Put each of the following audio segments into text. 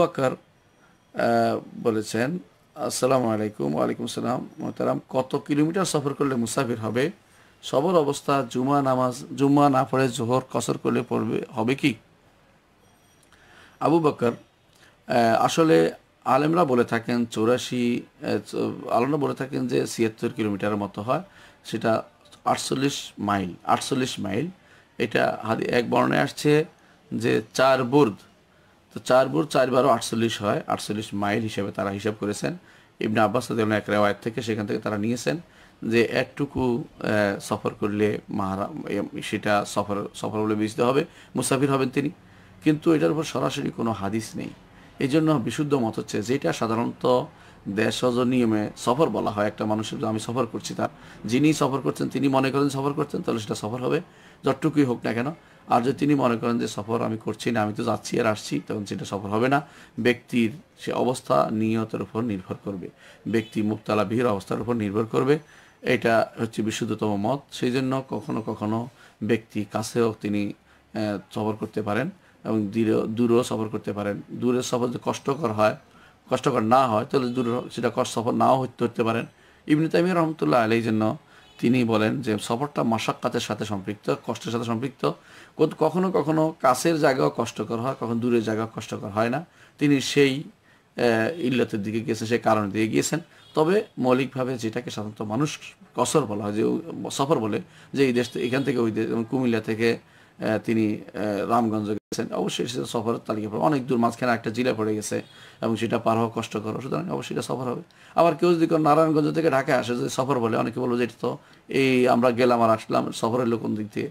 বাকার বলেছেন আসসালামু আলাইকুম ওয়ালাইকুম সালাম মোহতারাম কত কিলোমিটার সফর করলে মুসাফির হবে সবর অবস্থা জুমা নামাজ জুমা না পড়ে জোহর কসর করলে পড়বে হবে কি আবু বাকর আসলে আলেমরা বলে থাকেন চৌরাশি আলেমরা বলে থাকেন যে ছিয়াত্তর কিলোমিটারের মতো হয় সেটা আটচল্লিশ মাইল আটচল্লিশ মাইল এটা হাদি এক বর্ণে আসছে যে চার বুর্দ তো চার বোর চার বারো আটচল্লিশ হয় আটচল্লিশ মাইল হিসেবে তারা হিসাব করেছেন ইবনে আব্বাস এক রেওয়ায়ত থেকে সেখান থেকে তারা নিয়েছেন যে একটুকু সফর করলে মাহারা সেটা সফর সফর বলে বিচিত হবে মুসাফির হবেন তিনি কিন্তু এটার উপর সরাসরি কোনো হাদিস নেই এই জন্য বিশুদ্ধ মত হচ্ছে যেটা সাধারণত দেশজ নিয়মে সফর বলা হয় একটা মানুষের আমি সফর করছি তার যিনি সফর করছেন তিনি মনে করেন সফর করছেন তাহলে সেটা সফর হবে যতটুকুই হোক না কেন আর যদি তিনি মনে করেন যে সফর আমি করছি না আমি তো যাচ্ছি আর আসছি তখন সেটা সফর হবে না ব্যক্তির সে অবস্থা নিয়তের উপর নির্ভর করবে ব্যক্তি মুক্তালা বিহির অবস্থার উপর নির্ভর করবে এটা হচ্ছে বিশুদ্ধতম মত সেই জন্য কখনো কখনো ব্যক্তি কাছেও তিনি সফর করতে পারেন এবং দূরে দূরেও সফর করতে পারেন দূরের সফর যদি কষ্টকর হয় কষ্টকর না হয় তাহলে দূরে সেটা কষ্ট সফর নাও হতে পারেন ইবনে তাইমিয়া রহমতুল্লাহ আলী জন্য তিনি বলেন যে সফরটা মাসাক্কাতের সাথে সম্পৃক্ত কষ্টের সাথে সম্পৃক্ত কখনো কখনো কাছের জায়গাও কষ্টকর হয় কখনো দূরের জায়গাও কষ্টকর হয় না তিনি সেই ইল্লতের দিকে গিয়েছেন সেই কারণে দিয়ে গিয়েছেন তবে মৌলিকভাবে যেটাকে সাধারণত মানুষ কসর বলা হয় যে সফর বলে যে এই দেশ এখান থেকে ওই দেশ কুমিল্লা থেকে তিনি রামগঞ্জ যাচ্ছেন অবশ্যই সেটা সফরের তালিকা পড়বে অনেক দূর মাঝখানে একটা জেলা পড়ে গেছে এবং সেটা পার হওয়া কষ্টকর সুতরাং অবশ্যই এটা সফর হবে আবার কেউ যদি কোনো নারায়ণগঞ্জ থেকে ঢাকায় আসে যদি সফর বলে অনেকে বলবো যে এটা তো এই আমরা গেলাম আর আসলাম সফরের লোকন দিক দিয়ে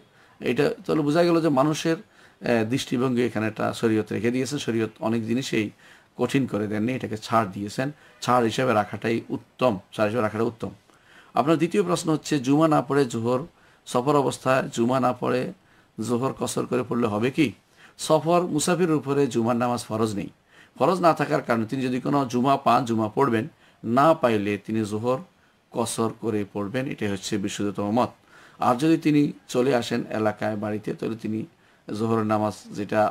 এটা তাহলে বোঝা গেল যে মানুষের দৃষ্টিভঙ্গি এখানে একটা শরীয়ত রেখে দিয়েছেন শরীয়ত অনেক জিনিসেই কঠিন করে দেননি এটাকে ছাড় দিয়েছেন ছাড় হিসেবে রাখাটাই উত্তম ছাড় হিসেবে রাখাটা উত্তম আপনার দ্বিতীয় প্রশ্ন হচ্ছে জুমা না পড়ে জোহর সফর অবস্থায় জুমা না পড়ে জোহর কসর করে পড়লে হবে কি সফর মুসাফির উপরে জুমার নামাজ ফরজ নেই ফরজ না থাকার কারণে তিনি যদি কোনো জুমা পান জুমা পড়বেন না পাইলে তিনি জোহর কসর করে পড়বেন এটাই হচ্ছে বিশুদ্ধতম মত আর যদি তিনি চলে আসেন এলাকায় বাড়িতে তাহলে তিনি জোহর নামাজ যেটা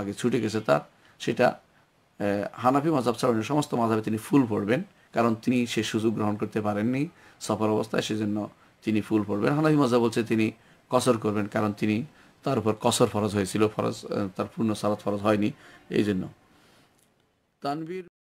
আগে ছুটে গেছে তার সেটা হানাফি মাজাব ছাড়া অন্য সমস্ত মাঝাবে তিনি ফুল পড়বেন কারণ তিনি সে সুযোগ গ্রহণ করতে পারেননি সফর অবস্থায় সেজন্য তিনি ফুল পড়বেন হানাফি মজা বলছে তিনি কসর করবেন কারণ তিনি তার উপর কসর ফরজ হয়েছিল ফরজ তার পূর্ণ সালাত ফরজ হয়নি এই জন্য তানবির